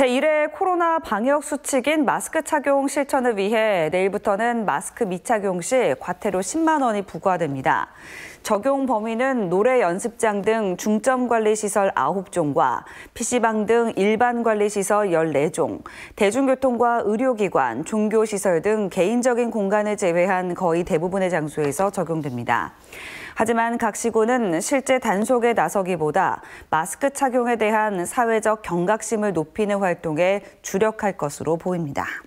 제1회 코로나 방역 수칙인 마스크 착용 실천을 위해 내일부터는 마스크 미착용 시 과태료 10만 원이 부과됩니다. 적용 범위는 노래 연습장 등 중점 관리 시설 9종과 PC방 등 일반 관리 시설 14종, 대중교통과 의료기관, 종교시설 등 개인적인 공간을 제외한 거의 대부분의 장소에서 적용됩니다. 하지만 각 시군은 실제 단속에 나서기보다 마스크 착용에 대한 사회적 경각심을 높이는 활동에 주력할 것으로 보입니다.